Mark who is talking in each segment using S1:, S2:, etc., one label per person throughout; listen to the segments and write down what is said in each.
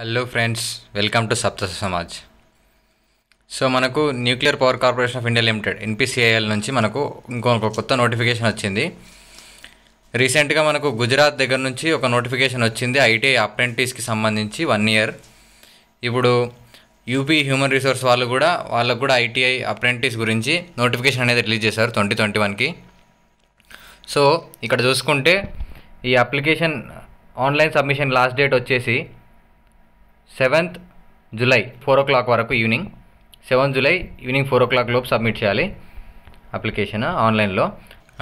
S1: Hello friends welcome to Sapta Samaj so మనకు nuclear power corporation of India limited NPCIL నుంచి మనకు ఇంకొక కొత్త నోటిఫికేషన్ వచ్చింది రీసెంట్గా మనకు గుజరాత్ దగ్గర నుంచి ఒక నోటిఫికేషన్ వచ్చింది ఐటీఐ అప్రెంటిస్కి సంబంధించి వన్ ఇయర్ ఇప్పుడు యూపీ హ్యూమన్ రిసోర్స్ వాళ్ళు కూడా వాళ్ళకు కూడా ఐటీఐ అప్రెంటిస్ గురించి నోటిఫికేషన్ అనేది రిలీజ్ చేశారు ట్వంటీ ట్వంటీ వన్కి సో ఇక్కడ చూసుకుంటే ఈ application online submission last date వచ్చేసి seventh July four o'clock వరకు evening seventh July evening four o'clock లోపు సబ్మిట్ చేయాలి అప్లికేషన్ ఆన్లైన్లో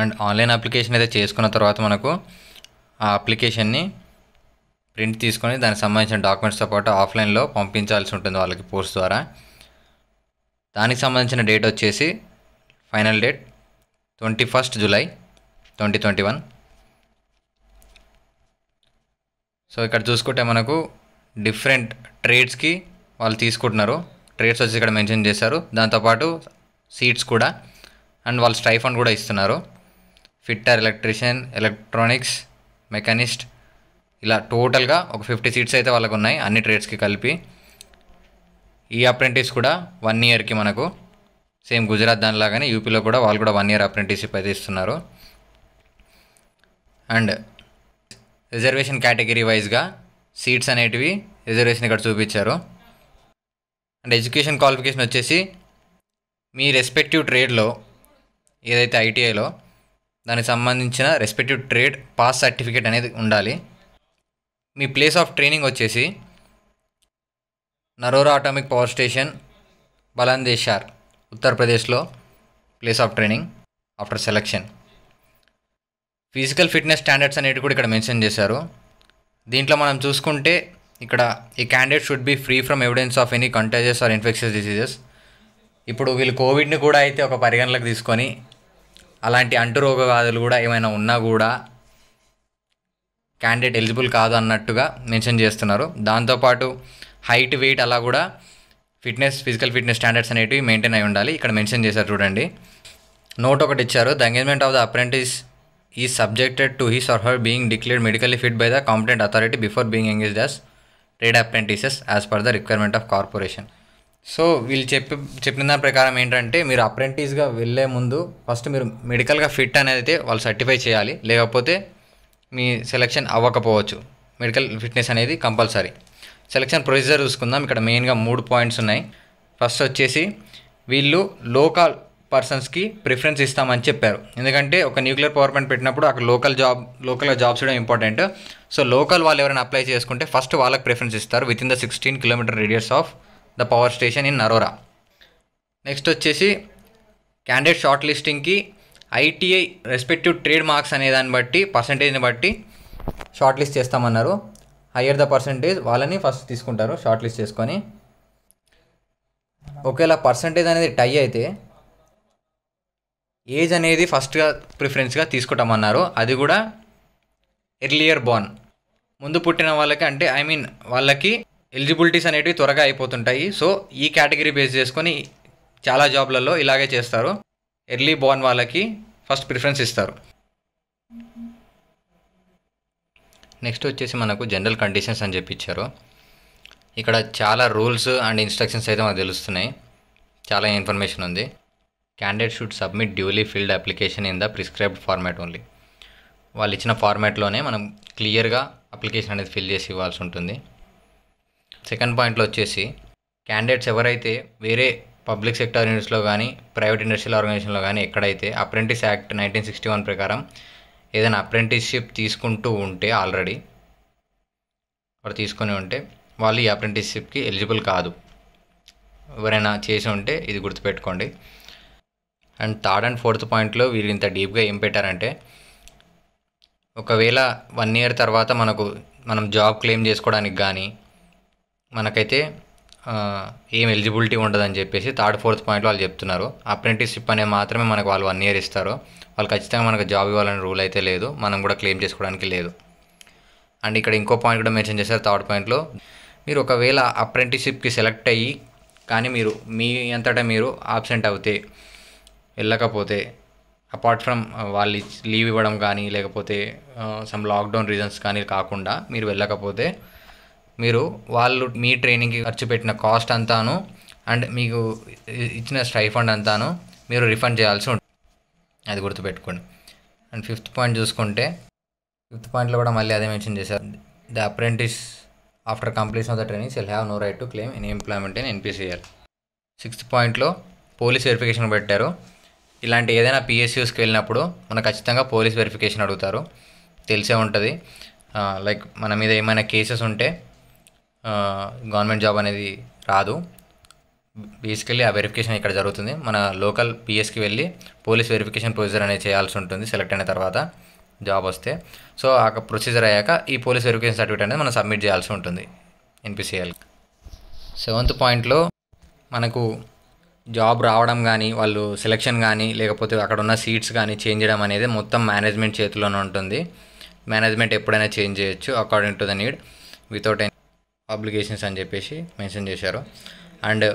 S1: అండ్ ఆన్లైన్ అప్లికేషన్ అయితే చేసుకున్న తర్వాత మనకు ఆ అప్లికేషన్ని ప్రింట్ తీసుకొని దానికి సంబంధించిన డాక్యుమెంట్స్తో పాటు ఆఫ్లైన్లో పంపించాల్సి ఉంటుంది వాళ్ళకి పోస్ట్ ద్వారా దానికి సంబంధించిన డేట్ వచ్చేసి final date twenty first July twenty twenty one so ఇక్కడ చూసుకుంటే మనకు డిఫరెంట్ ట్రేడ్స్కి వాళ్ళు తీసుకుంటున్నారు ట్రేడ్స్ వచ్చి ఇక్కడ మెన్షన్ చేశారు దాంతోపాటు సీట్స్ కూడా అండ్ వాళ్ళు స్టైఫండ్ కూడా ఇస్తున్నారు ఫిట్టర్ ఎలక్ట్రిషియన్ ఎలక్ట్రానిక్స్ మెకానిస్ట్ ఇలా టోటల్గా ఒక ఫిఫ్టీ సీట్స్ అయితే వాళ్ళకు ఉన్నాయి అన్ని ట్రేడ్స్కి కలిపి ఈ అప్రెంటిస్ కూడా వన్ ఇయర్కి మనకు సేమ్ గుజరాత్ దానిలాగానే యూపీలో కూడా వాళ్ళు కూడా వన్ ఇయర్ అప్రెంటిస్షిప్ అయితే ఇస్తున్నారు అండ్ రిజర్వేషన్ కేటగిరీ వైజ్గా సీట్స్ అనేటివి రిజర్వేషన్ ఇక్కడ చూపించారు అండ్ ఎడ్యుకేషన్ క్వాలిఫికేషన్ వచ్చేసి మీ రెస్పెక్టివ్ ట్రేడ్లో ఏదైతే ఐటీఐలో దానికి సంబంధించిన రెస్పెక్టివ్ ట్రేడ్ పాస్ సర్టిఫికేట్ అనేది ఉండాలి మీ ప్లేస్ ఆఫ్ ట్రైనింగ్ వచ్చేసి Narora atomic power station Bulandshahr ఉత్తరప్రదేశ్లో place of training after selection physical fitness standards అనేటివి కూడా ఇక్కడ మెన్షన్ చేశారు దీంట్లో మనం చూసుకుంటే ఇక్కడ ఈ candidate should be free from evidence of any contagious or infectious diseases ఇప్పుడు వీళ్ళు కోవిడ్ని కూడా అయితే ఒక పరిగణలోకి తీసుకొని అలాంటి వ్యాధులు కూడా ఏమైనా ఉన్నా కూడా క్యాండిడేట్ ఎలిజిబుల్ కాదు అన్నట్టుగా మెన్షన్ చేస్తున్నారు దాంతోపాటు హైట్ వెయిట్ అలా కూడా ఫిట్నెస్ ఫిజికల్ ఫిట్నెస్ స్టాండర్డ్స్ అనేటివి మెయింటైన్ అయి ఉండాలి ఇక్కడ మెన్షన్ చేశారు చూడండి నోట్ ఒకటి ఇచ్చారు the engagement of the apprentice is subjected to his or her being declared medically fit by the competent authority before being engage as trade apprentices as per the requirement of corporation so వీళ్ళు చెప్పి చెప్పిన దాని ప్రకారం ఏంటంటే మీరు అప్రెంటిస్గా వెళ్ళే ముందు first మీరు మెడికల్గా ఫిట్ అనేది అయితే వాళ్ళు సర్టిఫై చేయాలి లేకపోతే మీ సెలెక్షన్ అవ్వకపోవచ్చు మెడికల్ ఫిట్నెస్ అనేది కంపల్సరీ సెలక్షన్ ప్రొసీజర్ చూసుకుందాం ఇక్కడ మెయిన్గా మూడు పాయింట్స్ ఉన్నాయి ఫస్ట్ వచ్చేసి వీళ్ళు లోకల్ పర్సన్స్కి ప్రిఫరెన్స్ ఇస్తామని చెప్పారు ఎందుకంటే ఒక న్యూక్లియర్ పవర్ ప్లాంట్ పెట్టినప్పుడు అక్కడ లోకల్ జాబ్ లోకల్గా జాబ్స్ కూడా ఇంపార్టెంట్ సో లోకల్ వాళ్ళు ఎవరైనా అప్లై చేసుకుంటే ఫస్ట్ వాళ్ళకి ప్రిఫరెన్స్ ఇస్తారు with the sixteen kilometer radius of the power station in Narora next వచ్చేసి క్యాండిడేట్ షార్ట్ లిస్టింగ్కి ఐటీఐ రెస్పెక్టివ్ ట్రేడ్ మార్క్స్ అనే దాన్ని బట్టి పర్సంటేజ్ని బట్టి షార్ట్ లిస్ట్ చేస్తామన్నారు హయ్యర్ ద పర్సంటేజ్ వాళ్ళని ఫస్ట్ తీసుకుంటారు షార్ట్ లిస్ట్ చేసుకొని ఒకవేళ పర్సంటేజ్ అనేది టై అయితే ఏజ్ అనేది ఫస్ట్గా ప్రిఫరెన్స్గా తీసుకుంటామన్నారు అది కూడా ఎర్లియర్ బోర్న్ ముందు పుట్టిన వాళ్ళకి అంటే ఐ మీన్ వాళ్ళకి ఎలిజిబిలిటీస్ అనేటివి త్వరగా అయిపోతుంటాయి సో ఈ కేటగిరీ బేస్ చేసుకొని చాలా జాబ్లలో ఇలాగే చేస్తారు ఎర్లీ బోర్న్ వాళ్ళకి ఫస్ట్ ప్రిఫరెన్స్ ఇస్తారు నెక్స్ట్ వచ్చేసి మనకు జనరల్ కండిషన్స్ అని చెప్పిచ్చారు ఇక్కడ చాలా రూల్స్ అండ్ ఇన్స్ట్రక్షన్స్ అయితే మనకు తెలుస్తున్నాయి చాలా ఇన్ఫర్మేషన్ ఉంది candidate should submit duly filled application in the prescribed format only వాళ్ళు ఇచ్చిన ఫార్మాట్లోనే మనం క్లియర్గా అప్లికేషన్ అనేది ఫిల్ చేసి ఇవ్వాల్సి ఉంటుంది సెకండ్ పాయింట్లో వచ్చేసి క్యాండిడేట్స్ ఎవరైతే వేరే పబ్లిక్ సెక్టర్ యూనిట్స్లో కానీ ప్రైవేట్ ఇండస్ట్రియల్ ఆర్గనైజేషన్లో కానీ ఎక్కడైతే apprentice act nineteen sixty one ప్రకారం ఏదైనా అప్రెంటిస్షిప్ తీసుకుంటూ ఉంటే ఆల్రెడీ వారు తీసుకొని ఉంటే వాళ్ళు ఈ అప్రెంటిస్షిప్కి ఎలిజిబుల్ కాదు ఎవరైనా చేసి ఉంటే ఇది గుర్తుపెట్టుకోండి అండ్ థర్డ్ అండ్ ఫోర్త్ పాయింట్లో వీళ్ళు ఇంత డీప్గా ఏం పెట్టారంటే ఒకవేళ వన్ ఇయర్ తర్వాత మనకు మనం జాబ్ క్లెయిమ్ చేసుకోవడానికి కానీ మనకైతే ఏం ఎలిజిబిలిటీ ఉండదని చెప్పేసి థర్డ్ ఫోర్త్ పాయింట్లో వాళ్ళు చెప్తున్నారు అప్రెంటిస్షిప్ అనేది మాత్రమే మనకు వాళ్ళు వన్ ఇయర్ ఇస్తారు వాళ్ళు ఖచ్చితంగా మనకు జాబ్ ఇవ్వాలని రూల్ అయితే లేదు మనం కూడా క్లెయిమ్ చేసుకోవడానికి లేదు అండ్ ఇక్కడ ఇంకో పాయింట్ కూడా మెన్షన్ చేశారు థర్డ్ పాయింట్లో మీరు ఒకవేళ అప్రెంటిస్షిప్కి సెలెక్ట్ అయ్యి కానీ మీరు మీ అంతటా మీరు ఆబ్సెంట్ అవుతే వెళ్ళకపోతే అపార్ట్ ఫ్రమ్ uh, వాళ్ళు లీవ్ ఇవ్వడం కానీ లేకపోతే సమ్ లాక్డౌన్ రీజన్స్ కానీ కాకుండా మీరు వెళ్ళకపోతే మీరు వాళ్ళు మీ ట్రైనింగ్కి ఖర్చు పెట్టిన కాస్ట్ అంతాను అండ్ మీకు ఇచ్చిన స్టైఫండ్ అంతాను మీరు రిఫండ్ చేయాల్సి ఉంటుంది అది గుర్తుపెట్టుకోండి అండ్ ఫిఫ్త్ పాయింట్ చూసుకుంటే ఫిఫ్త్ పాయింట్లో కూడా మళ్ళీ అదే మెన్షన్ చేశారు the apprentice after completion of the training shall have no right to claim in employment in NPCR sixth పాయింట్లో పోలీస్ వెరిఫికేషన్ పెట్టారు ఇలాంటి ఏదైనా పిఎస్యూస్కి వెళ్ళినప్పుడు మన ఖచ్చితంగా పోలీస్ వెరిఫికేషన్ అడుగుతారు తెలిసే ఉంటుంది లైక్ మన మీద ఏమైనా కేసెస్ ఉంటే గవర్నమెంట్ జాబ్ అనేది రాదు బేసికలీ ఆ వెరిఫికేషన్ ఇక్కడ జరుగుతుంది మన లోకల్ పిఎస్కి వెళ్ళి పోలీస్ వెరిఫికేషన్ ప్రొసీజర్ అనేది చేయాల్సి ఉంటుంది సెలెక్ట్ అయిన తర్వాత జాబ్ వస్తే సో ఆ ప్రొసీజర్ అయ్యాక ఈ పోలీస్ వెరిఫికేషన్ సర్టిఫికేట్ అనేది మనం సబ్మిట్ చేయాల్సి ఉంటుంది ఎన్పిసిఎల్ సెవెంత్ పాయింట్లో మనకు జాబ్ రావడం కానీ వాళ్ళు సెలెక్షన్ కానీ లేకపోతే అక్కడ ఉన్న సీట్స్ కానీ చేంజ్ చేయడం అనేది మొత్తం మేనేజ్మెంట్ చేతిలోనే ఉంటుంది మేనేజ్మెంట్ ఎప్పుడైనా చేంజ్ చేయొచ్చు according to the need without any applications అని చెప్పేసి మెన్షన్ చేశారు అండ్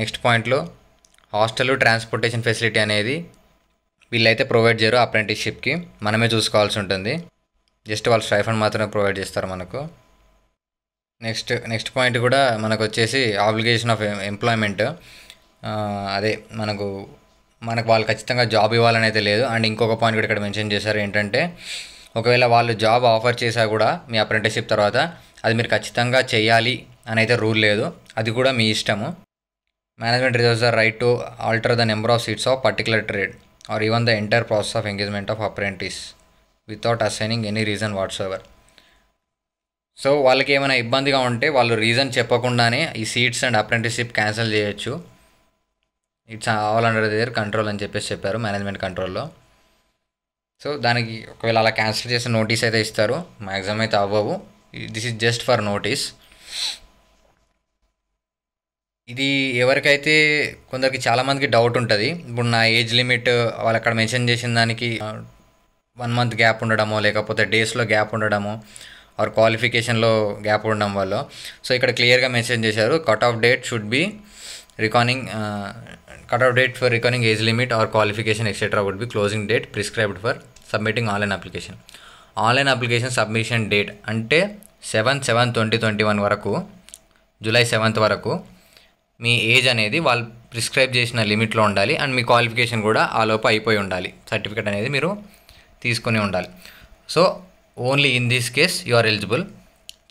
S1: నెక్స్ట్ పాయింట్లో హాస్టల్ ట్రాన్స్పోర్టేషన్ ఫెసిలిటీ అనేది వీళ్ళైతే ప్రొవైడ్ చేయరు అప్రెంటిస్షిప్కి మనమే చూసుకోవాల్సి ఉంటుంది జస్ట్ వాళ్ళు స్టైఫండ్ మాత్రమే ప్రొవైడ్ చేస్తారు మనకు నెక్స్ట్ నెక్స్ట్ పాయింట్ కూడా మనకు వచ్చేసి ఆబ్లిగేషన్ ఆఫ్ ఎంప్లాయ్మెంట్ అదే మనకు మనకు వాళ్ళు ఖచ్చితంగా జాబ్ ఇవ్వాలని అయితే లేదు అండ్ ఇంకొక పాయింట్ కూడా ఇక్కడ మెన్షన్ చేశారు ఏంటంటే ఒకవేళ వాళ్ళు జాబ్ ఆఫర్ చేశా కూడా మీ అప్రెంటిస్షిప్ తర్వాత అది మీరు ఖచ్చితంగా చేయాలి అని అయితే రూల్ లేదు అది కూడా మీ ఇష్టము management reserves the right to alter the number of seats of particular trade or even the entire process of engagement of apprentice without assigning any reason whatsoever so వాళ్ళకి ఏమైనా ఇబ్బందిగా ఉంటే వాళ్ళు రీజన్ చెప్పకుండానే ఈ సీట్స్ అండ్ అప్రెంటిస్షిప్ క్యాన్సిల్ చేయొచ్చు it's all under their control అని చెప్పేసి చెప్పారు మేనేజ్మెంట్ కంట్రోల్లో సో దానికి ఒకవేళ అలా క్యాన్సిల్ చేసే నోటీస్ అయితే ఇస్తారు మ్యాక్సిమం అయితే అవ్వవు this is just for notice ఇది ఎవరికైతే కొందరికి చాలామందికి డౌట్ ఉంటుంది ఇప్పుడు నా ఏజ్ లిమిట్ వాళ్ళు అక్కడ మెన్షన్ చేసిన దానికి వన్ మంత్ గ్యాప్ ఉండడమో లేకపోతే డేస్లో గ్యాప్ ఉండడము ఆర్ క్వాలిఫికేషన్లో గ్యాప్ ఉండడం వల్ల సో ఇక్కడ క్లియర్గా మెన్షన్ చేశారు cut off date should be reckoning cut off date for recurring age limit or qualification etcetera would be closing date prescribed for submitting online application online application submission date అంటే seven seven twenty twenty one వరకు July seventh వరకు మీ age అనేది వాళ్ళు prescribe చేసిన లిమిట్లో ఉండాలి and me qualification కూడా ఆ లోపు అయిపోయి ఉండాలి సర్టిఫికేట్ అనేది మీరు తీసుకుని ఉండాలి so only in this case you are eligible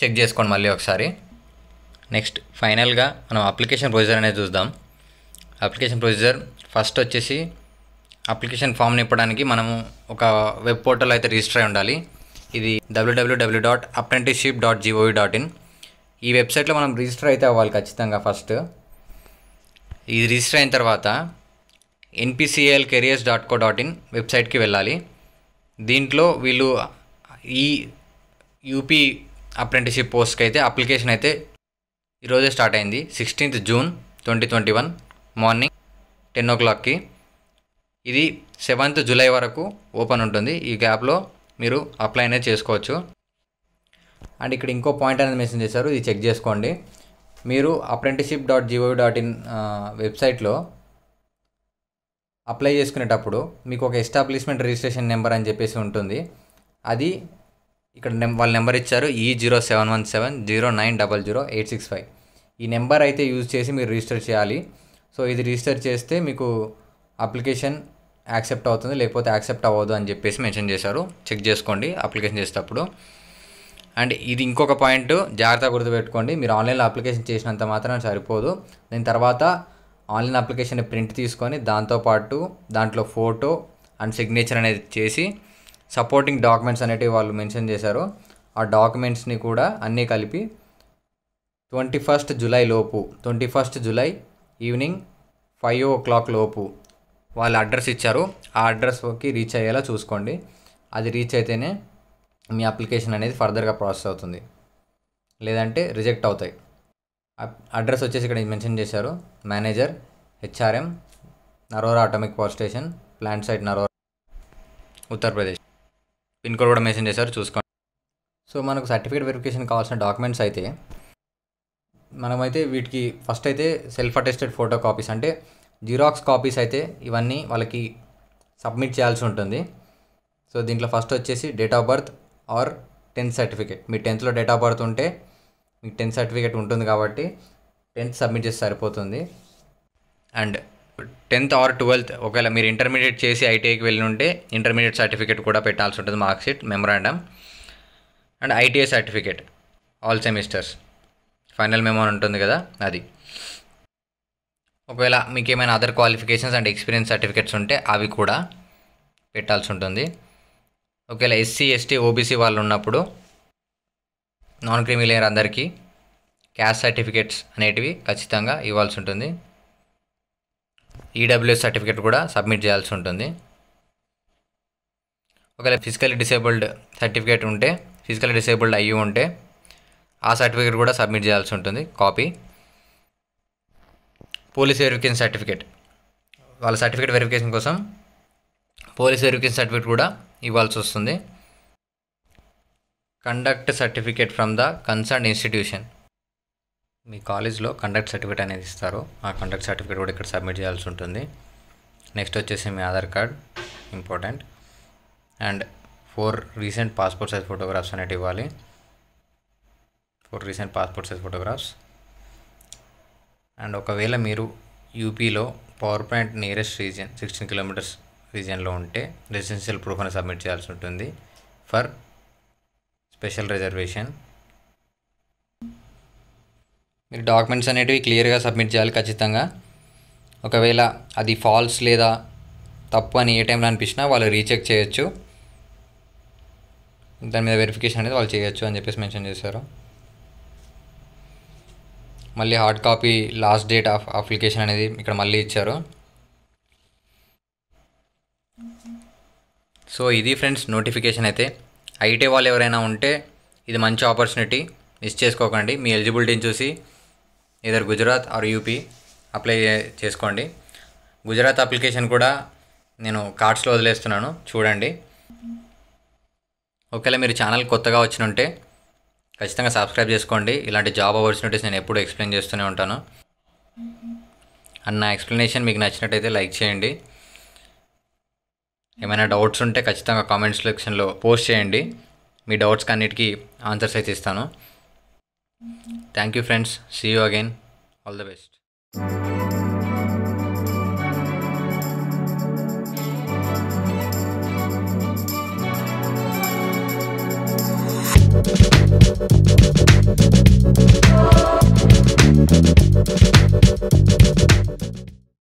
S1: check చేసుకోండి మళ్ళీ ఒకసారి నెక్స్ట్ ఫైనల్గా మనం అప్లికేషన్ ప్రొసీజర్ అనేది చూద్దాం అప్లికేషన్ ప్రొసీజర్ ఫస్ట్ వచ్చేసి అప్లికేషన్ ఫామ్ని ఇవ్వడానికి మనము ఒక వెబ్ పోర్టల్ అయితే రిజిస్టర్ అయి ఉండాలి ఇది WWW dot apprenticeship dot GOV dot in ఈ వెబ్సైట్లో మనం రిజిస్టర్ అయితే అవ్వాలి ఖచ్చితంగా ఫస్ట్ ఇది రిజిస్టర్ అయిన తర్వాత NPCL careers dot co dot in వెబ్సైట్కి వెళ్ళాలి దీంట్లో వీళ్ళు ఈ యూపీ అప్రెంటిషిప్ పోస్ట్కి అయితే అప్లికేషన్ అయితే ఈరోజే స్టార్ట్ అయింది sixteenth June twenty twenty one morning ten ఓ క్లాక్కి ఇది సెవెంత్ జూలై వరకు ఓపెన్ ఉంటుంది ఈ గ్యాప్లో మీరు అప్లై అనేది చేసుకోవచ్చు అండ్ ఇక్కడ ఇంకో పాయింట్ అనేది మెన్షన్ చేశారు ఇది చెక్ చేసుకోండి మీరు apprenticeship dot GOV dot in వెబ్సైట్లో అప్లై చేసుకునేటప్పుడు మీకు ఒక ఎస్టాబ్లిష్మెంట్ రిజిస్ట్రేషన్ నెంబర్ అని చెప్పేసి ఉంటుంది అది ఇక్కడ వాళ్ళ నెంబర్ ఇచ్చారు ఈ zero seven one seven zero nine double zero eight six five ఈ నెంబర్ అయితే యూజ్ చేసి మీరు రిజిస్టర్ చేయాలి సో ఇది రిజిస్టర్ చేస్తే మీకు అప్లికేషన్ యాక్సెప్ట్ అవుతుంది లేకపోతే యాక్సెప్ట్ అవ్వదు అని చెప్పేసి మెన్షన్ చేశారు చెక్ చేసుకోండి అప్లికేషన్ చేసేటప్పుడు అండ్ ఇది ఇంకొక పాయింట్ జాగ్రత్త గుర్తుపెట్టుకోండి మీరు ఆన్లైన్లో అప్లికేషన్ చేసినంత మాత్రం సరిపోదు దీని తర్వాత ఆన్లైన్ అప్లికేషన్ ప్రింట్ తీసుకొని దాంతోపాటు దాంట్లో ఫోటో అండ్ సిగ్నేచర్ అనేది చేసి సపోర్టింగ్ డాక్యుమెంట్స్ అనేటివి వాళ్ళు మెన్షన్ చేశారు ఆ డాక్యుమెంట్స్ని కూడా అన్నీ కలిపి ట్వంటీ ఫస్ట్ జూలై లోపు twenty first July evening five o'clock లోపు వాళ్ళు అడ్రస్ ఇచ్చారు ఆ అడ్రస్కి రీచ్ అయ్యేలా చూసుకోండి అది రీచ్ అయితేనే మీ అప్లికేషన్ అనేది ఫర్దర్గా ప్రాసెస్ అవుతుంది లేదంటే రిజెక్ట్ అవుతాయి అడ్రస్ వచ్చేసి ఇక్కడ మెన్షన్ చేశారు manager HRM Narora atomic power station plant site Narora Uttar Pradesh pin code కూడా మెన్షన్ చేశారు చూసుకోండి సో మనకు సర్టిఫికేట్ వెరిఫికేషన్ కావాల్సిన డాక్యుమెంట్స్ అయితే మనమైతే వీటికి ఫస్ట్ అయితే సెల్ఫ్ అటెస్టెడ్ ఫోటో కాపీస్ అంటే జిరాక్స్ కాపీస్ అయితే ఇవన్నీ వాళ్ళకి సబ్మిట్ చేయాల్సి ఉంటుంది సో దీంట్లో ఫస్ట్ వచ్చేసి date of birth or tenth certificate మీ టెన్త్లో డేట్ ఆఫ్ బర్త్ ఉంటే మీకు టెన్త్ సర్టిఫికేట్ ఉంటుంది కాబట్టి టెన్త్ సబ్మిట్ చేస్తే సరిపోతుంది అండ్ టెన్త్ ఆర్ ట్వెల్త్ ఒకవేళ మీరు ఇంటర్మీడియట్ చేసి ఐటీఐకి వెళ్ళి ఉంటే ఇంటర్మీడియట్ సర్టిఫికేట్ కూడా పెట్టాల్సి ఉంటుంది marksheet memorandum and ITI certificate all semesters final మేము అని ఉంటుంది కదా అది ఒకవేళ మీకు ఏమైనా other qualifications and experience certificates ఉంటే అవి కూడా పెట్టాల్సి ఉంటుంది ఒకవేళ ఎస్సీ ఎస్టీ ఓబీసీ వాళ్ళు ఉన్నప్పుడు నాన్ క్రిమిలేయర్ అందరికీ క్యాస్ట్ సర్టిఫికేట్స్ అనేటివి ఖచ్చితంగా ఇవ్వాల్సి ఉంటుంది ఈడబ్ల్యూఎస్ e సర్టిఫికేట్ కూడా సబ్మిట్ చేయాల్సి ఉంటుంది ఒకవేళ ఫిజికల్ డిసేబుల్డ్ సర్టిఫికేట్ ఉంటే ఫిజికల్ డిసేబుల్డ్ అయ్యి ఉంటే ఆ సర్టిఫికేట్ కూడా సబ్మిట్ చేయాల్సి ఉంటుంది కాపీ పోలీస్ వెరిఫికేషన్ సర్టిఫికేట్ వాళ్ళ సర్టిఫికేట్ వెరిఫికేషన్ కోసం పోలీస్ వెరిఫికేషన్ సర్టిఫికేట్ కూడా ఇవ్వాల్సి వస్తుంది conduct certificate from the concern institution మీ కాలేజ్లో కండక్ట్ సర్టిఫికేట్ అనేది ఇస్తారు ఆ కండక్ట్ సర్టిఫికేట్ కూడా ఇక్కడ సబ్మిట్ చేయాల్సి ఉంటుంది నెక్స్ట్ వచ్చేసి మీ Aadhaar card important and four recent passport size photographs అనేవి ఇవ్వాలి four recent passport size photographs and ఒకవేళ మీరు యూపీలో power point nearest region sixteen kilometers రీజియన్లో ఉంటే రెసిడెన్షియల్ ప్రూఫ్ అని సబ్మిట్ చేయాల్సి ఉంటుంది ఫర్ స్పెషల్ రిజర్వేషన్ మీరు డాక్యుమెంట్స్ అనేటివి క్లియర్గా సబ్మిట్ చేయాలి ఖచ్చితంగా ఒకవేళ అది ఫాల్స్ లేదా తప్పు అని ఏ టైంలో అనిపించినా వాళ్ళు రీచెక్ చేయొచ్చు దాని మీద వెరిఫికేషన్ అనేది వాళ్ళు చేయొచ్చు అని చెప్పేసి మెన్షన్ చేశారు మళ్ళీ hard copy last date of application అనేది ఇక్కడ మళ్ళీ ఇచ్చారు సో ఇది ఫ్రెండ్స్ నోటిఫికేషన్ అయితే ఐటీ వాళ్ళు ఎవరైనా ఉంటే ఇది మంచి ఆపర్చునిటీ మిస్ చేసుకోకండి మీ ఎలిజిబిలిటీని చూసి ఇదర్ గుజరాత్ ఆర్ యూపీ అప్లై చేసుకోండి గుజరాత్ అప్లికేషన్ కూడా నేను కార్డ్స్లో వదిలేస్తున్నాను చూడండి ఒకవేళ మీరు ఛానల్ కొత్తగా వచ్చినుంటే ఖచ్చితంగా సబ్స్క్రైబ్ చేసుకోండి ఇలాంటి జాబ్ ఆపర్చునిటీస్ నేను ఎప్పుడు ఎక్స్ప్లెయిన్ చేస్తూనే ఉంటాను అండ్ నా ఎక్స్ప్లెనేషన్ మీకు నచ్చినట్టయితే లైక్ చేయండి ఏమైనా డౌట్స్ ఉంటే ఖచ్చితంగా కామెంట్ సెక్షన్లో పోస్ట్ చేయండి మీ డౌట్స్కి అన్నిటికీ ఆన్సర్స్ అయితే ఇస్తాను thank you friends see you again all the best Thank you.